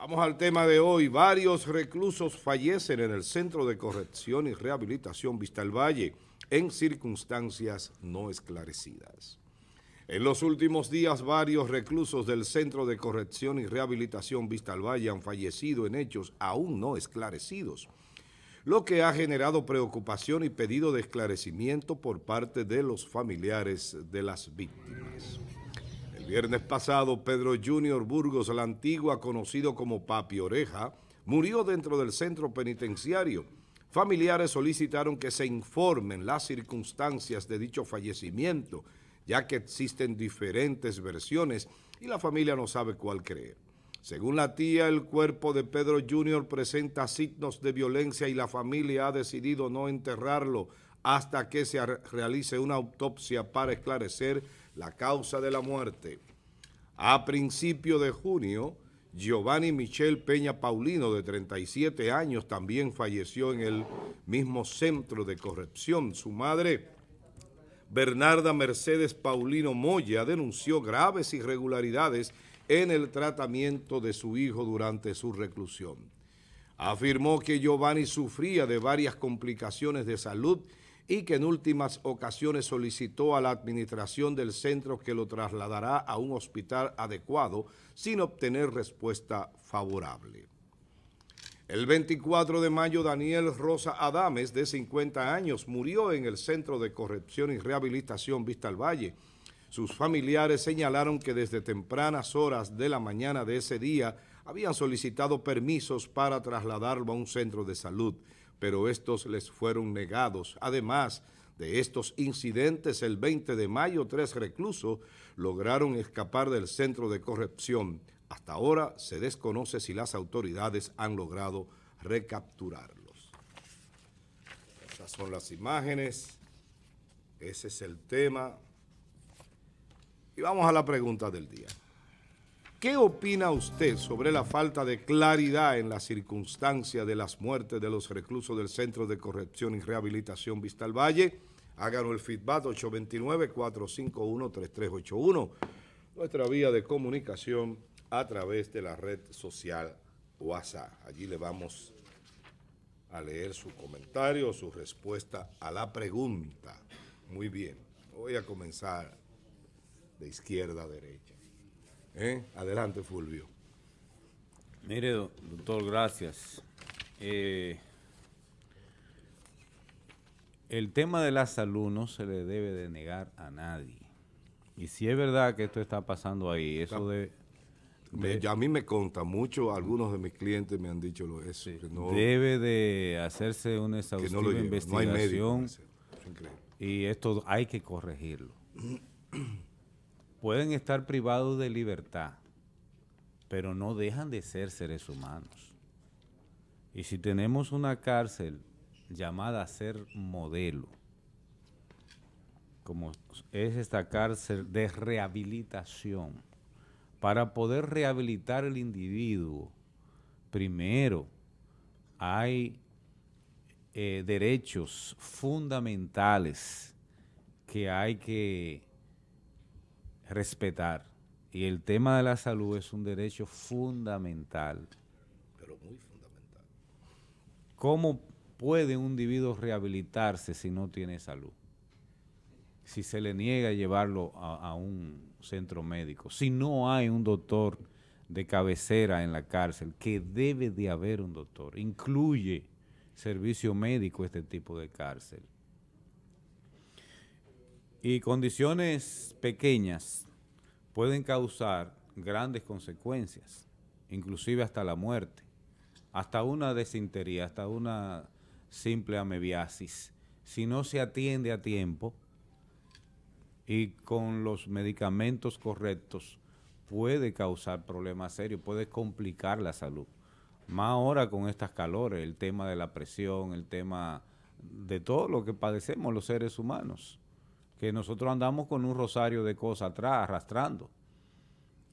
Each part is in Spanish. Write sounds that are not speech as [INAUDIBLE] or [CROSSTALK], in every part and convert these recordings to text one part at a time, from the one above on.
Vamos al tema de hoy. Varios reclusos fallecen en el Centro de Corrección y Rehabilitación al Valle en circunstancias no esclarecidas. En los últimos días, varios reclusos del Centro de Corrección y Rehabilitación al Valle han fallecido en hechos aún no esclarecidos, lo que ha generado preocupación y pedido de esclarecimiento por parte de los familiares de las víctimas viernes pasado, Pedro Junior Burgos, la antigua conocido como Papi Oreja, murió dentro del centro penitenciario. Familiares solicitaron que se informen las circunstancias de dicho fallecimiento, ya que existen diferentes versiones y la familia no sabe cuál creer. Según la tía, el cuerpo de Pedro Junior presenta signos de violencia y la familia ha decidido no enterrarlo hasta que se realice una autopsia para esclarecer la causa de la muerte. A principio de junio, Giovanni Michel Peña Paulino, de 37 años, también falleció en el mismo centro de corrección. Su madre, Bernarda Mercedes Paulino Moya, denunció graves irregularidades en el tratamiento de su hijo durante su reclusión. Afirmó que Giovanni sufría de varias complicaciones de salud y que en últimas ocasiones solicitó a la administración del centro que lo trasladará a un hospital adecuado sin obtener respuesta favorable. El 24 de mayo, Daniel Rosa Adames, de 50 años, murió en el Centro de Corrección y Rehabilitación Vista al Valle. Sus familiares señalaron que desde tempranas horas de la mañana de ese día habían solicitado permisos para trasladarlo a un centro de salud pero estos les fueron negados. Además de estos incidentes, el 20 de mayo tres reclusos lograron escapar del centro de corrupción. Hasta ahora se desconoce si las autoridades han logrado recapturarlos. Esas son las imágenes, ese es el tema. Y vamos a la pregunta del día. ¿Qué opina usted sobre la falta de claridad en la circunstancia de las muertes de los reclusos del Centro de Corrección y Rehabilitación Vista al Valle? Háganos el feedback 829-451-3381, nuestra vía de comunicación a través de la red social WhatsApp. Allí le vamos a leer su comentario, su respuesta a la pregunta. Muy bien, voy a comenzar de izquierda a derecha. ¿Eh? Adelante, Fulvio. Mire, doctor, gracias. Eh, el tema de la salud no se le debe de negar a nadie. Y si es verdad que esto está pasando ahí, eso de... a mí me conta mucho, algunos de mis clientes me han dicho lo, eso. debe de hacerse una exhaustiva investigación. y esto hay que corregirlo pueden estar privados de libertad, pero no dejan de ser seres humanos. Y si tenemos una cárcel llamada a ser modelo, como es esta cárcel de rehabilitación, para poder rehabilitar el individuo, primero hay eh, derechos fundamentales que hay que respetar. Y el tema de la salud es un derecho fundamental. Pero muy fundamental. ¿Cómo puede un individuo rehabilitarse si no tiene salud? Si se le niega llevarlo a, a un centro médico, si no hay un doctor de cabecera en la cárcel, que debe de haber un doctor, incluye servicio médico este tipo de cárcel. Y condiciones pequeñas pueden causar grandes consecuencias, inclusive hasta la muerte, hasta una desintería, hasta una simple amebiasis. Si no se atiende a tiempo y con los medicamentos correctos, puede causar problemas serios, puede complicar la salud. Más ahora con estas calores, el tema de la presión, el tema de todo lo que padecemos los seres humanos que nosotros andamos con un rosario de cosas atrás, arrastrando.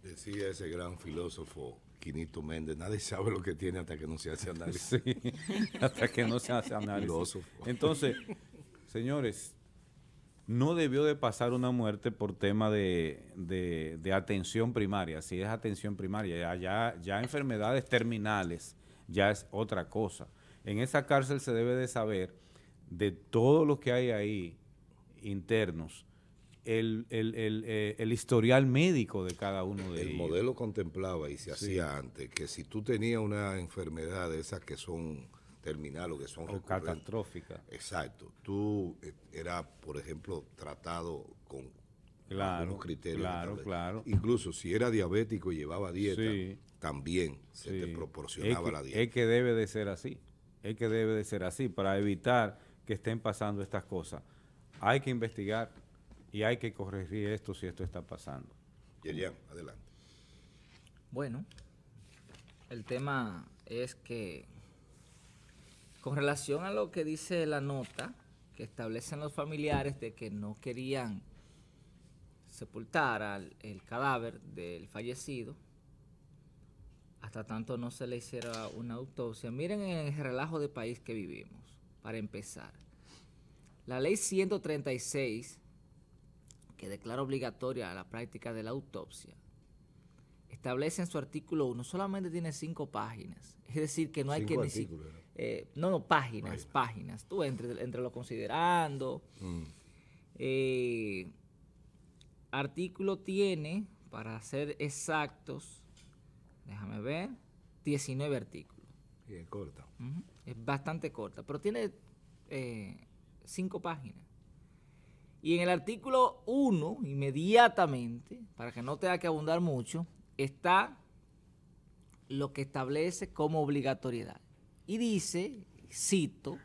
Decía ese gran filósofo Quinito Méndez, nadie sabe lo que tiene hasta que no se hace [LAUGHS] análisis. Sí, hasta que no se hace análisis. Entonces, señores, no debió de pasar una muerte por tema de, atención primaria. Si es atención primaria, ya, ya, ya, enfermedades terminales, ya es otra cosa. En esa cárcel se debe de saber de todo lo que hay ahí, internos, el, el, eh, el, historial médico de cada uno de ellos. El modelo contemplaba y se hacía antes que si tú tenías una enfermedad de esas que son terminales o que son catastróficas. Exacto. Tú eh, eras, por ejemplo, tratado con criterios. Claro, claro. Incluso si era diabético y llevaba dieta, también se te proporcionaba la dieta. es que debe de ser así. Es que debe de ser así para evitar que estén pasando estas cosas hay que investigar y hay que corregir esto si esto está pasando. Yerian, adelante. Bueno, el tema es que con relación a lo que dice la nota que establecen los familiares de que no querían sepultar al, el cadáver del fallecido hasta tanto no se le hiciera una autopsia. Miren el relajo de país que vivimos, para empezar. La ley 136, que declara obligatoria la práctica de la autopsia, establece en su artículo 1, solamente tiene cinco páginas. Es decir, que no hay que ni eh, no, no, páginas, páginas, Tú entre, entre lo considerando. Mm. Eh, artículo tiene, para ser exactos, déjame ver, 19 artículos. Y es corta. Es bastante corta, pero tiene eh, cinco páginas. Y en el artículo 1, inmediatamente, para que no tenga que abundar mucho, está lo que establece como obligatoriedad. Y dice, cito,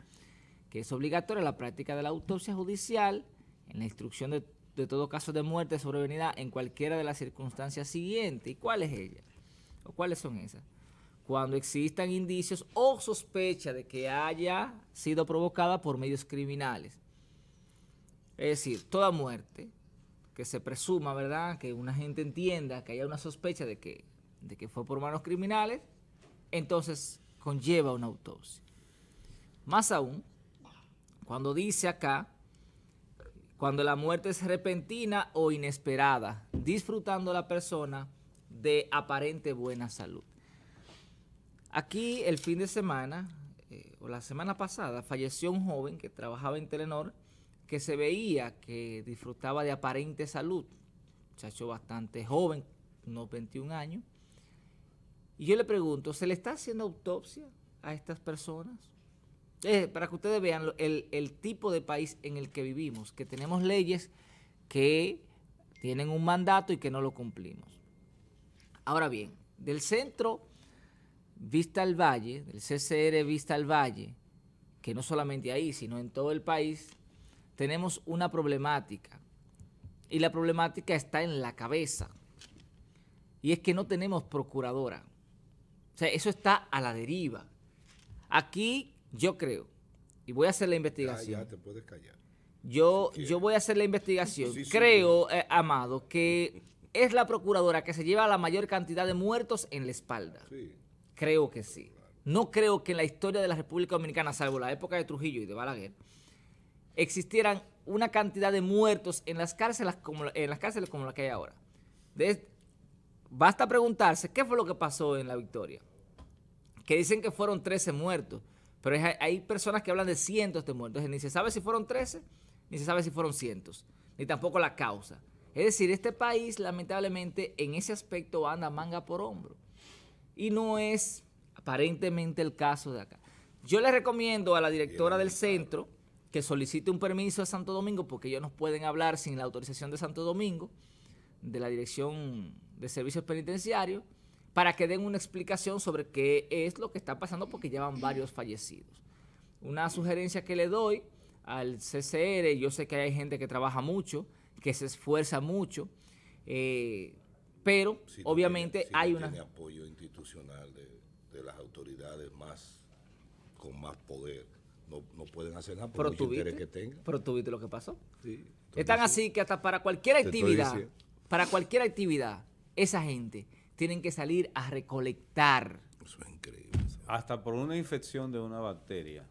que es obligatoria la práctica de la autopsia judicial en la instrucción de, todo caso de muerte sobrevenida en cualquiera de las circunstancias siguientes. ¿Y cuál es ella? ¿O cuáles son esas? cuando existan indicios o sospecha de que haya sido provocada por medios criminales. Es decir, toda muerte que se presuma, ¿verdad?, que una gente entienda que haya una sospecha de que, de que fue por manos criminales, entonces conlleva una autopsia. Más aún, cuando dice acá, cuando la muerte es repentina o inesperada, disfrutando la persona de aparente buena salud. Aquí el fin de semana, eh, o la semana pasada, falleció un joven que trabajaba en Telenor que se veía que disfrutaba de aparente salud. Muchacho bastante joven, unos 21 años. Y yo le pregunto, ¿se le está haciendo autopsia a estas personas? Eh, para que ustedes vean el tipo de país en el que vivimos, que tenemos leyes que tienen un mandato y que no lo cumplimos. Ahora bien, del centro Vista al Valle, del CCR Vista al Valle, que no solamente ahí, sino en todo el país, tenemos una problemática. Y la problemática está en la cabeza. Y es que no tenemos procuradora. O sea, eso está a la deriva. Aquí yo creo, y voy a hacer la investigación. ya te puedes callar. Yo, yo voy a hacer la investigación. creo, eh, Amado, que es la procuradora que se lleva la mayor cantidad de muertos en la espalda. Sí. Creo que sí. No creo que en la historia de la República Dominicana, salvo la época de Trujillo y de Balaguer, existieran una cantidad de muertos en las cárceles como, en las cárceles como la que hay ahora. basta preguntarse qué fue lo que pasó en la victoria. Que dicen que fueron 13 muertos, pero hay personas que hablan de cientos de muertos. Ni se sabe si fueron 13, ni se sabe si fueron cientos, ni tampoco la causa. Es decir, este país lamentablemente en ese aspecto anda manga por hombro. Y no es aparentemente el caso de acá. Yo le recomiendo a la directora del centro que solicite un permiso a Santo Domingo, porque ellos no pueden hablar sin la autorización de Santo Domingo, de la Dirección de Servicios Penitenciarios, para que den una explicación sobre qué es lo que está pasando, porque llevan varios fallecidos. Una sugerencia que le doy al CCR, yo sé que hay gente que trabaja mucho, que se esfuerza mucho, eh, pero, obviamente, hay no una... apoyo institucional de, las autoridades más con más poder. No, pueden hacer nada por tú interés que tengan. Pero viste lo que pasó. Están así que hasta para cualquier actividad, para cualquier actividad, esa gente tienen que salir a recolectar. Eso es increíble. Hasta por una infección de una bacteria.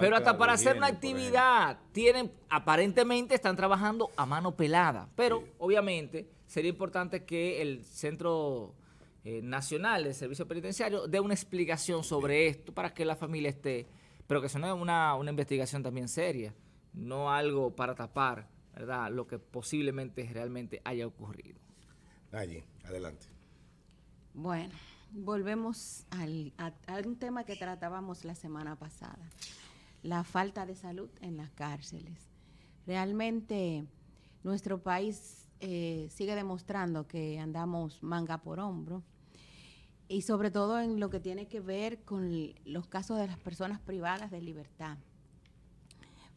Pero hasta para hacer una actividad tienen, aparentemente están trabajando a mano pelada. Pero obviamente sería importante que el Centro eh, Nacional de Servicio Penitenciario dé una explicación sobre esto para que la familia esté, pero que sea una, una investigación también seria, no algo para tapar ¿verdad? lo que posiblemente realmente haya ocurrido. Allí, adelante. Bueno volvemos al, a, un tema que tratábamos la semana pasada, la falta de salud en las cárceles. Realmente nuestro país eh, sigue demostrando que andamos manga por hombro y sobre todo en lo que tiene que ver con los casos de las personas privadas de libertad.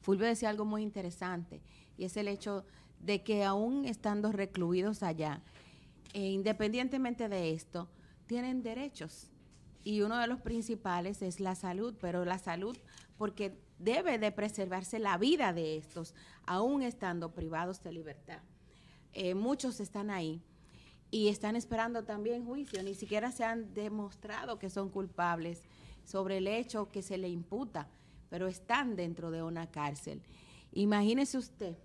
Fulvio decía algo muy interesante y es el hecho de que aún estando recluidos allá, e independientemente de esto, tienen derechos y uno de los principales es la salud, pero la salud porque debe de preservarse la vida de estos, aún estando privados de libertad. Eh, muchos están ahí y están esperando también juicio, ni siquiera se han demostrado que son culpables sobre el hecho que se le imputa, pero están dentro de una cárcel. Imagínese usted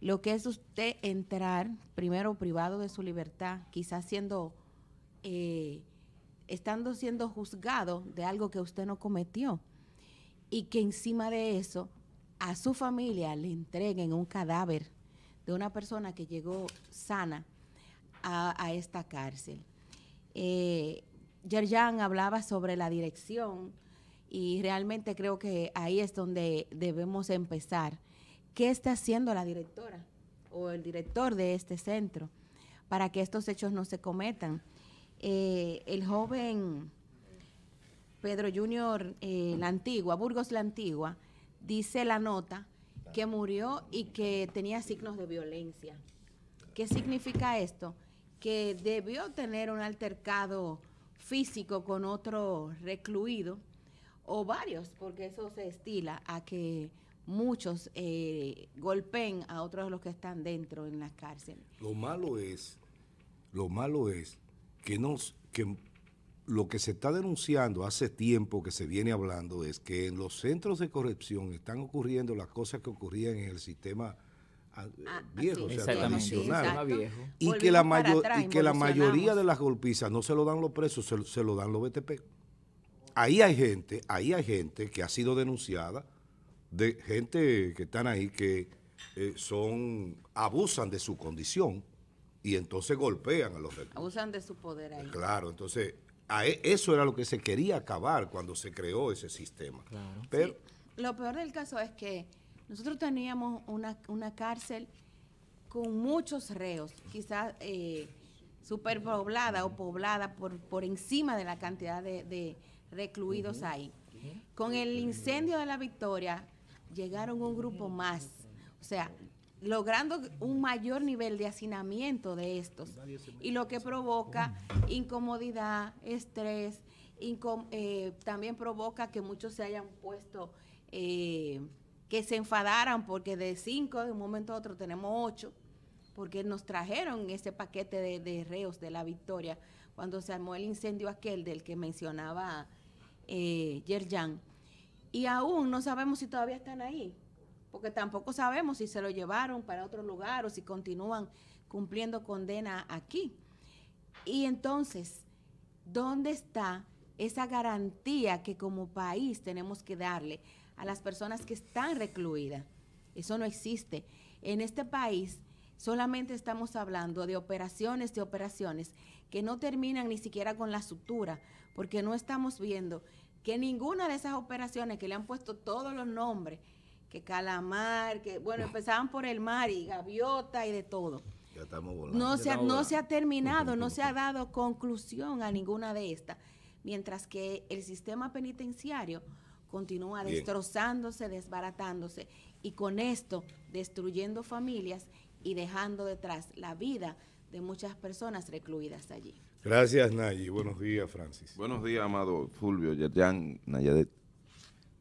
lo que es usted entrar primero privado de su libertad, quizás siendo eh, estando siendo juzgado de algo que usted no cometió y que encima de eso a su familia le entreguen un cadáver de una persona que llegó sana a, esta cárcel. Eh, Yerjan hablaba sobre la dirección y realmente creo que ahí es donde debemos empezar. ¿Qué está haciendo la directora o el director de este centro para que estos hechos no se cometan? Eh, el joven Pedro Junior, eh, la antigua, Burgos la antigua, dice la nota que murió y que tenía signos de violencia. ¿Qué significa esto? Que debió tener un altercado físico con otro recluido o varios, porque eso se estila a que muchos eh, golpeen a otros de los que están dentro en la cárcel. Lo malo es, lo malo es que, nos, que lo que se está denunciando hace tiempo que se viene hablando es que en los centros de corrupción están ocurriendo las cosas que ocurrían en el sistema ah, ah, viejo, o sea, tradicional. y, que la y que la mayoría de las golpizas no se lo dan los presos, se, lo dan los BTP. Ahí hay gente, ahí hay gente que ha sido denunciada, de gente que están ahí que eh, son, abusan de su condición y entonces golpean a los recluidos. Abusan de su poder ahí. Claro, entonces e, eso era lo que se quería acabar cuando se creó ese sistema. Pero, Lo peor del caso es que nosotros teníamos una, cárcel con muchos reos, quizás eh, poblada o poblada por, por encima de la cantidad de, recluidos ahí. Con el incendio de la Victoria llegaron un grupo más. O sea, logrando un mayor nivel de hacinamiento de estos y lo que provoca incomodidad, estrés, eh, también provoca que muchos se hayan puesto, eh, que se enfadaran porque de cinco de un momento a otro tenemos ocho, porque nos trajeron ese paquete de, reos de la victoria cuando se armó el incendio aquel del que mencionaba eh, Yerjan. Y aún no sabemos si todavía están ahí porque tampoco sabemos si se lo llevaron para otro lugar o si continúan cumpliendo condena aquí. Y entonces, ¿dónde está esa garantía que como país tenemos que darle a las personas que están recluidas? Eso no existe. En este país solamente estamos hablando de operaciones, de operaciones que no terminan ni siquiera con la sutura, porque no estamos viendo que ninguna de esas operaciones que le han puesto todos los nombres, que calamar, que bueno, empezaban por el mar y gaviota y de todo. Ya estamos volando. No, se, ha, no se ha terminado, no se ha [LAUGHS] dado conclusión a ninguna de estas, mientras que el sistema penitenciario continúa destrozándose, desbaratándose y con esto destruyendo familias y dejando detrás la vida de muchas personas recluidas allí. Gracias, Nayi. Buenos días, Francis. Buenos días, amado Fulvio, Yerjan, Nayadet.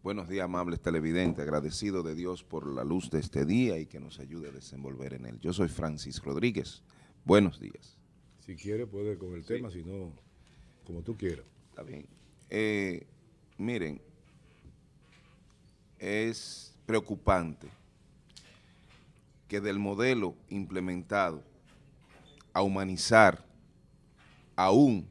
Buenos días, amables televidentes. Agradecido de Dios por la luz de este día y que nos ayude a desenvolver en él. Yo soy Francis Rodríguez. Buenos días. Si quiere, puede con el tema, si no, como tú quieras. Está bien. Eh, miren, es preocupante que del modelo implementado a humanizar aún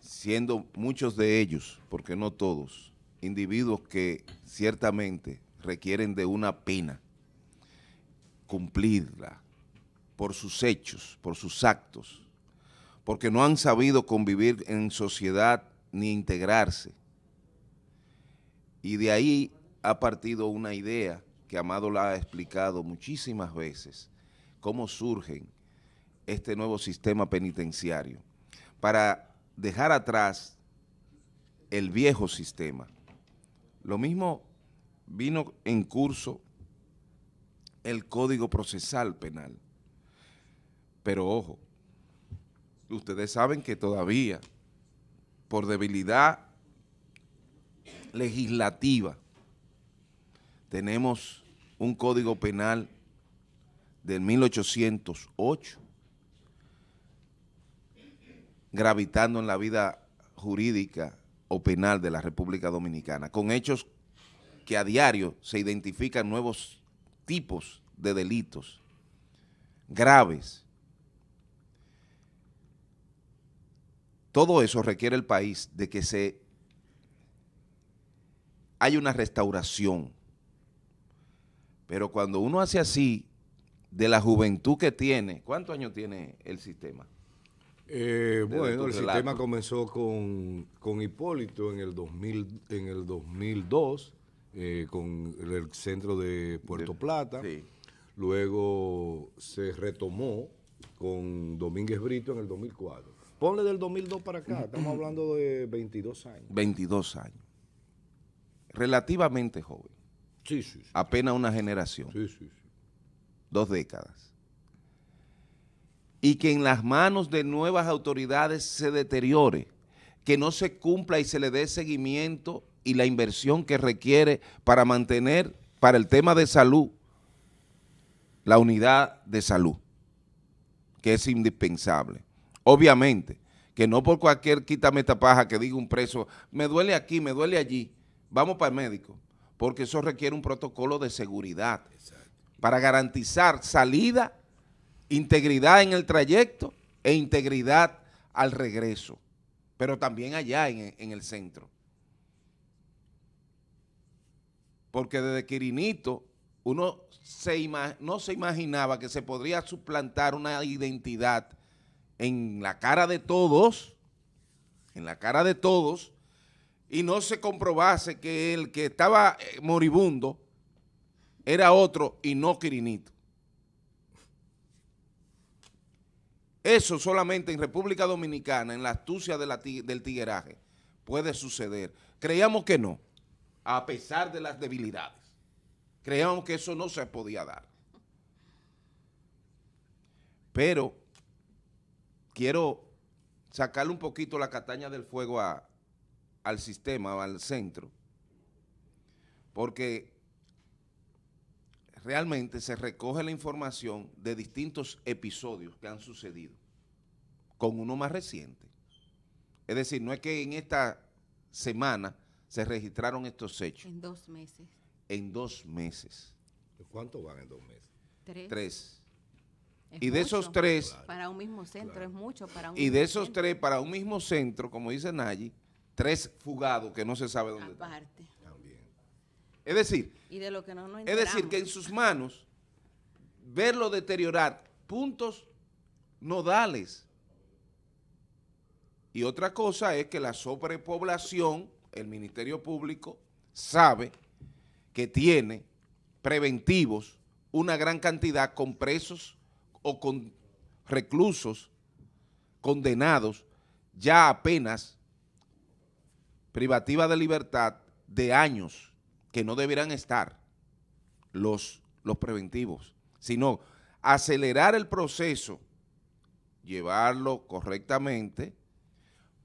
siendo muchos de ellos, porque no todos, individuos que ciertamente requieren de una pena, cumplirla por sus hechos, por sus actos, porque no han sabido convivir en sociedad ni integrarse. Y de ahí ha partido una idea que Amado la ha explicado muchísimas veces, cómo surgen este nuevo sistema penitenciario, para dejar atrás el viejo sistema lo mismo vino en curso el Código Procesal Penal. Pero ojo, ustedes saben que todavía, por debilidad legislativa, tenemos un Código Penal del 1808 gravitando en la vida jurídica o penal de la República Dominicana, con hechos que a diario se identifican nuevos tipos de delitos graves. Todo eso requiere el país de que se hay una restauración. Pero cuando uno hace así, de la juventud que tiene, ¿cuántos años tiene el sistema? Eh, bueno, el sistema comenzó con, Hipólito en el, 2000, en el 2002, eh, con el centro de Puerto Plata. Luego se retomó con Domínguez Brito en el 2004. Ponle del 2002 para acá, estamos hablando de 22 años. 22 años. Relativamente joven. sí. sí. Apenas una generación. Sí, sí, sí. Dos décadas y que en las manos de nuevas autoridades se deteriore, que no se cumpla y se le dé seguimiento y la inversión que requiere para mantener para el tema de salud la unidad de salud, que es indispensable. Obviamente, que no por cualquier quítame esta paja que diga un preso, me duele aquí, me duele allí, vamos para el médico, porque eso requiere un protocolo de seguridad para garantizar salida integridad en el trayecto e integridad al regreso, pero también allá en, el centro. Porque desde Quirinito uno no se imaginaba que se podría suplantar una identidad en la cara de todos, en la cara de todos, y no se comprobase que el que estaba eh, moribundo era otro y no Quirinito. Eso solamente en República Dominicana, en la astucia del tigueraje, puede suceder. Creíamos que no, a pesar de las debilidades. Creíamos que eso no se podía dar. Pero quiero sacarle un poquito la cataña del fuego al sistema, al centro, porque realmente se recoge la información de distintos episodios que han sucedido, con uno más reciente. Es decir, no es que en esta semana se registraron estos hechos. En dos meses. En dos meses. ¿Cuántos van en dos meses? Tres. y de esos tres... Para un mismo centro, es mucho para un Y de esos tres, para un mismo centro, como dice Nayi, tres fugados que no se sabe dónde Aparte. Es decir, que es decir, que en sus manos verlo deteriorar puntos nodales. Y otra cosa es que la sobrepoblación, el Ministerio Público sabe que tiene preventivos una gran cantidad con presos o con reclusos condenados ya apenas privativa de libertad de años que no deberán estar los, los preventivos, sino acelerar el proceso, llevarlo correctamente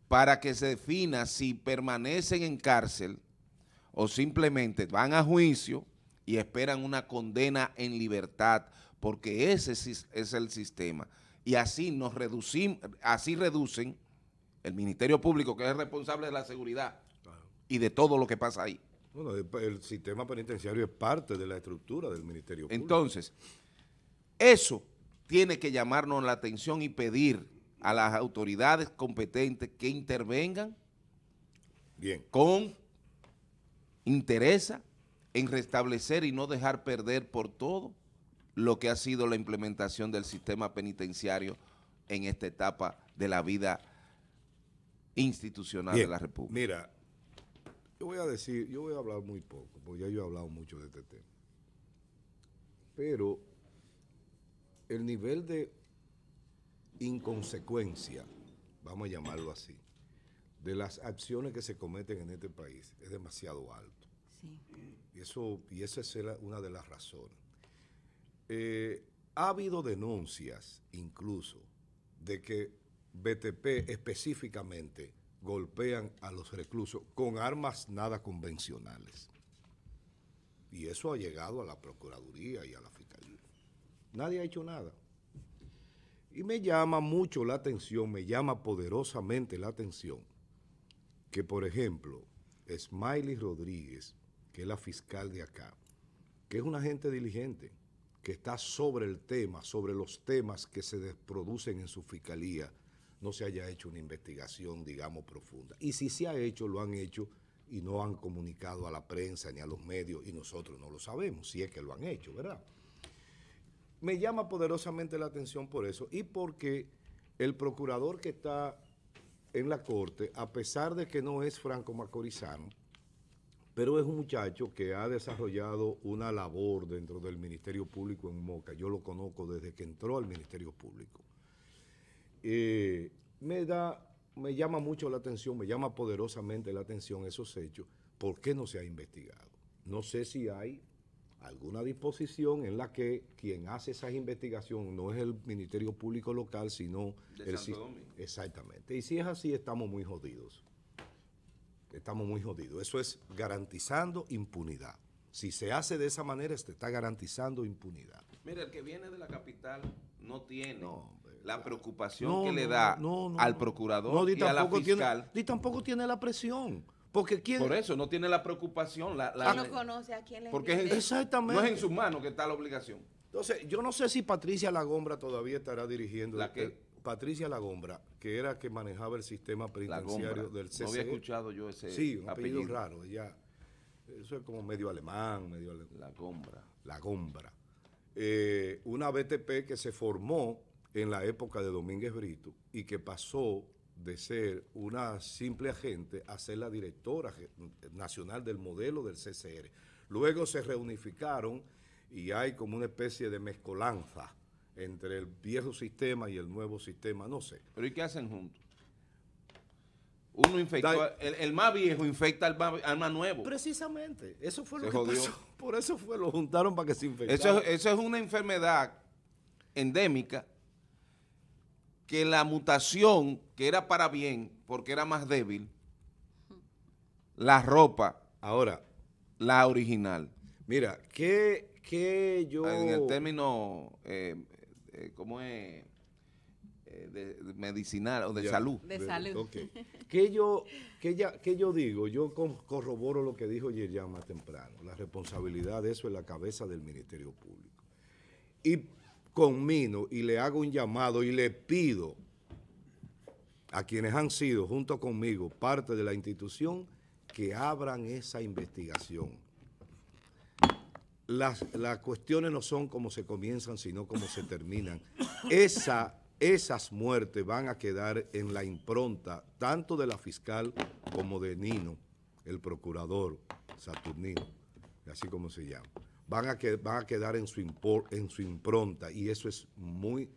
para que se defina si permanecen en cárcel o simplemente van a juicio y esperan una condena en libertad, porque ese es el sistema. Y así nos reducimos, así reducen el Ministerio Público, que es responsable de la seguridad y de todo lo que pasa ahí. Bueno, el sistema penitenciario es parte de la estructura del Ministerio Público. Entonces, eso tiene que llamarnos la atención y pedir a las autoridades competentes que intervengan con interés en restablecer y no dejar perder por todo lo que ha sido la implementación del sistema penitenciario en esta etapa de la vida institucional de la República. Mira, yo voy a decir, yo voy a hablar muy poco, porque ya yo he hablado mucho de este tema. Pero el nivel de inconsecuencia, vamos a llamarlo así, de las acciones que se cometen en este país es demasiado alto. Sí. Y, eso, y esa es una de las razones. Eh, ha habido denuncias incluso de que BTP específicamente golpean a los reclusos con armas nada convencionales. Y eso ha llegado a la Procuraduría y a la Fiscalía. Nadie ha hecho nada. Y me llama mucho la atención, me llama poderosamente la atención que, por ejemplo, Smiley Rodríguez, que es la fiscal de acá, que es una agente diligente, que está sobre el tema, sobre los temas que se producen en su fiscalía, no se haya hecho una investigación, digamos, profunda. Y si se ha hecho, lo han hecho y no han comunicado a la prensa ni a los medios y nosotros no lo sabemos, si es que lo han hecho, ¿verdad? Me llama poderosamente la atención por eso y porque el procurador que está en la corte, a pesar de que no es franco macorizano, pero es un muchacho que ha desarrollado una labor dentro del Ministerio Público en Moca. Yo lo conozco desde que entró al Ministerio Público. Eh, me da, me llama mucho la atención, me llama poderosamente la atención esos hechos. ¿Por qué no se ha investigado? No sé si hay alguna disposición en la que quien hace esas investigaciones no es el Ministerio Público Local, sino el Exactamente. Y si es así, estamos muy jodidos. Estamos muy jodidos. Eso es garantizando impunidad. Si se hace de esa manera, se está garantizando impunidad. Mira, el que viene de la capital no tiene la preocupación que le da al procurador y a la fiscal. tampoco tiene la presión. Porque ¿quién? Por eso, no tiene la preocupación. La, no conoce a quién le Porque exactamente. no es en sus manos que está la obligación. Entonces, yo no sé si Patricia Lagombra todavía estará dirigiendo. ¿La que Patricia Lagombra, que era que manejaba el sistema penitenciario del CCE. No había e. escuchado yo ese Sí, un apellido, raro. eso es como medio alemán, medio alemán. Lagombra. Lagombra. Eh, una BTP que se formó en la época de Domínguez Brito y que pasó de ser una simple agente a ser la directora nacional del modelo del CCR. Luego se reunificaron y hay como una especie de mezcolanza entre el viejo sistema y el nuevo sistema, no sé. ¿Pero y qué hacen juntos? Uno infectó, el, más viejo infecta al más, nuevo. Precisamente, eso fue lo que pasó. [LAUGHS] Por eso fue, lo juntaron para que se infectara. Eso, eso es una enfermedad endémica que la mutación, que era para bien, porque era más débil, la ropa, ahora, la original. Mira, que, yo... Ah, en el término, eh, eh, ¿cómo es? Eh, medicinal o de salud. De, salud. Okay. que yo, que que yo digo? Yo corroboro lo que dijo Yerian más temprano. La responsabilidad de eso es la cabeza del Ministerio Público. Y conmino y le hago un llamado y le pido a quienes han sido junto conmigo parte de la institución que abran esa investigación. Las, cuestiones no son como se comienzan, sino como se terminan. Esa, esas muertes van a quedar en la impronta tanto de la fiscal como de Nino, el procurador Saturnino, así como se llama van a, que, a quedar en su, en su impronta y eso es muy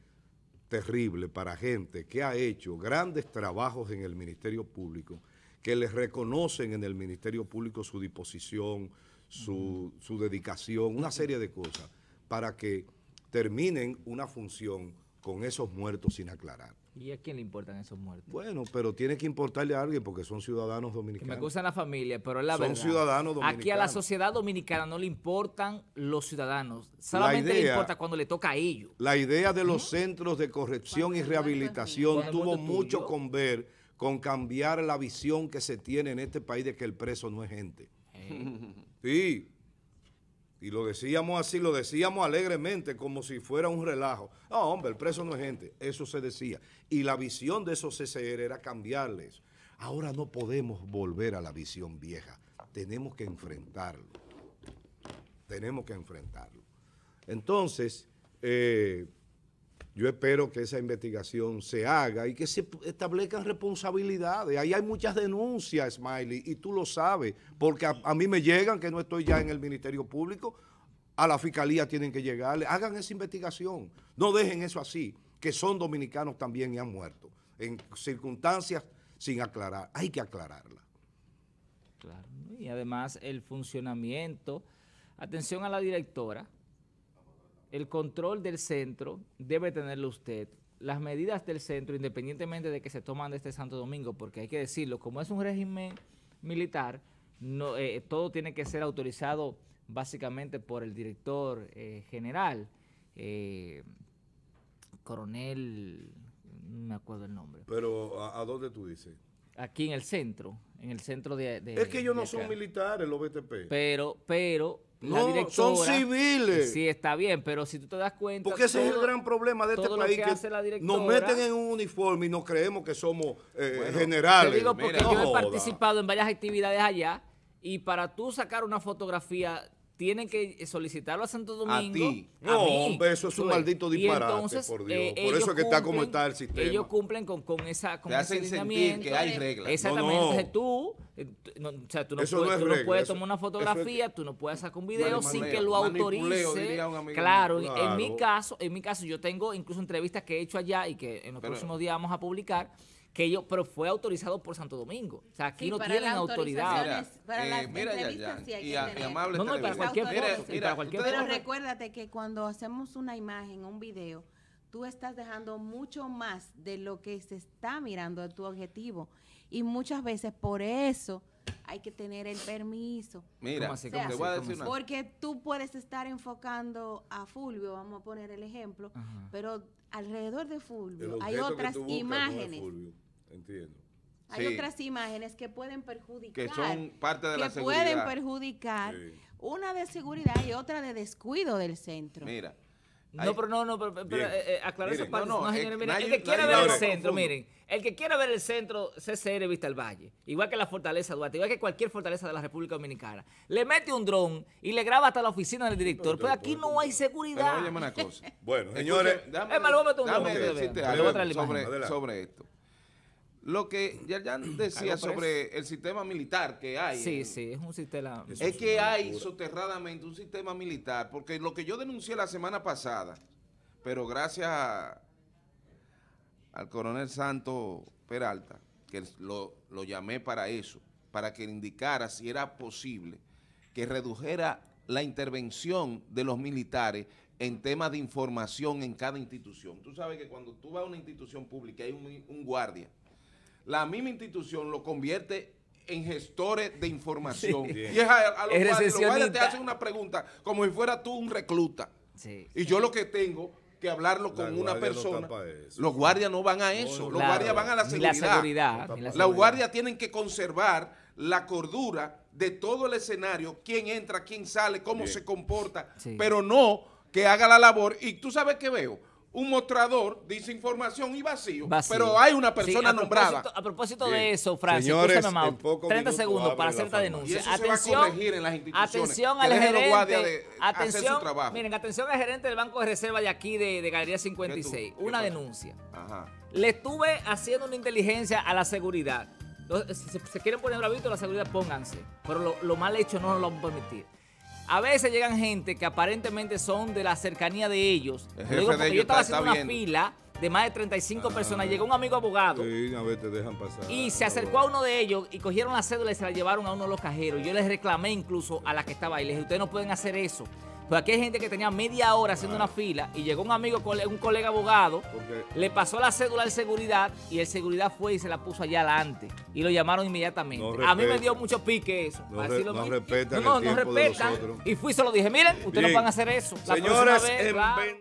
terrible para gente que ha hecho grandes trabajos en el Ministerio Público, que les reconocen en el Ministerio Público su disposición, su dedicación, una serie de cosas, para que terminen una función con esos muertos sin aclarar. ¿Y a quién le importan esos muertos? Bueno, pero tiene que importarle a alguien porque son ciudadanos dominicanos. me gusta la familia, pero es la verdad. Son ciudadanos dominicanos. Aquí a la sociedad dominicana no le importan los ciudadanos. Solamente le importa cuando le toca a ellos. La idea de los centros de corrección y rehabilitación tuvo mucho con ver con cambiar la visión que se tiene en este país de que el preso no es gente. Eh. Sí, y lo decíamos así, lo decíamos alegremente, como si fuera un relajo. No, hombre, el preso no es gente. Eso se decía. Y la visión de esos CCR era cambiarles. Ahora no podemos volver a la visión vieja. Tenemos que enfrentarlo. Tenemos que enfrentarlo. Entonces, eh, yo espero que esa investigación se haga y que se establezcan responsabilidades. Ahí hay muchas denuncias, Smiley, y tú lo sabes, porque a, mí me llegan que no estoy ya en el Ministerio Público, a la Fiscalía tienen que llegarle. Hagan esa investigación, no dejen eso así, que son dominicanos también y han muerto, en circunstancias sin aclarar. Hay que aclararla. Claro, y además el funcionamiento. Atención a la directora el control del centro debe tenerlo usted. Las medidas del centro, independientemente de que se toman desde este Santo Domingo, porque hay que decirlo, como es un régimen militar, eh, todo tiene que ser autorizado básicamente por el director eh, general, eh, coronel, no me acuerdo el nombre. Pero, ¿a, dónde tú dices? Aquí en el centro, en el centro de... es que ellos no son militares, los BTP. Pero, pero no, Son eh, civiles. Sí, está bien, pero si tú te das cuenta. Porque ese es el gran problema de este país. Que, nos meten en un uniforme y no creemos que somos eh, generales. Te digo porque yo he participado en varias actividades allá y para tú sacar una fotografía tienen que solicitarlo a Santo Domingo. A ti. No, a mí. hombre, eso es un pues. maldito disparate, por eh, Dios. por eso es que está como está el sistema. Ellos cumplen con, con esa con Te hacen que hay reglas. Exactamente. tú, eh, no, o sea, tú no puedes, tomar una fotografía, tú no puedes sacar un video sin que lo autorice. Claro, en mi caso, en mi caso yo tengo incluso entrevistas que he hecho allá y que en los próximos días vamos a publicar que pero fue autorizado por Santo Domingo. O sea, aquí no tienen autoridad. para mira y, no, no, para cualquier mira, Pero recuérdate que cuando hacemos una imagen, un video, tú estás dejando mucho más de lo que se está mirando a tu objetivo. Y muchas veces por eso hay que tener el permiso. Mira, porque tú puedes estar enfocando a Fulvio, vamos a poner el ejemplo, pero alrededor de Fulvio hay otras imágenes. Hay otras imágenes que pueden perjudicar. Que son parte de la seguridad. pueden perjudicar. Una de seguridad y otra de descuido del centro. Mira. No, pero no, no, pero, eh, eh, aclarar miren, el que quiera ver el centro, miren, el que quiera ver el centro CCR Vista el Valle, igual que la fortaleza Duarte, igual que cualquier fortaleza de la República Dominicana, le mete un dron y le graba hasta la oficina del director, pero, aquí no hay seguridad. [LAUGHS] bueno, señores, déjame, déjame, déjame, sobre esto. Lo que ya [CLEARS THROAT] decía sobre el sistema militar que hay. Sí, sí, es un sistema. Es, que hay soterradamente un sistema militar, porque lo que yo denuncié la semana pasada, pero gracias al coronel Santo Peralta, que lo, llamé para eso, para que indicara si era posible que redujera la intervención de los militares en temas de información en cada institución. Tú sabes que cuando tú vas a una institución pública hay un guardia la misma institución lo convierte en gestores de información. Y es a, los, guardias, los te hacen una pregunta como si fuera tú un recluta. Y yo lo que tengo que hablarlo con una persona. los guardias no van a eso. los guardias van a la seguridad. La seguridad los guardias tienen que conservar la cordura de todo el escenario, quién entra, quién sale, cómo se comporta, pero no que haga la labor. Y tú sabes qué veo un mostrador, dice información y vacío, pero hay una persona nombrada. A propósito de eso, Francis, 30 segundos para hacer esta denuncia. atención, a corregir en Atención al gerente. miren, atención al gerente del Banco de Reserva de aquí, de, Galería 56. Una denuncia. Le estuve haciendo una inteligencia a la seguridad. Si se, quieren poner bravito, la seguridad pónganse. Pero lo, mal hecho no nos lo van a permitir a veces llegan gente que aparentemente son de la cercanía de ellos. yo estaba haciendo una fila de más de 35 ah, personas. Llegó un amigo abogado. Y se acercó a uno de ellos y cogieron la cédula y se la llevaron a uno de los cajeros. Yo les reclamé incluso a la que estaba ahí. Les dije, ustedes no pueden hacer eso. Pues aquí hay gente que tenía media hora haciendo una fila y llegó un amigo, un colega abogado, le pasó la cédula al seguridad y el seguridad fue y se la puso allá adelante y lo llamaron inmediatamente. a mí me dio mucho pique eso. No, no respetan no, no respetan. y fui y se lo dije, miren, ustedes no van a hacer eso. La próxima vez,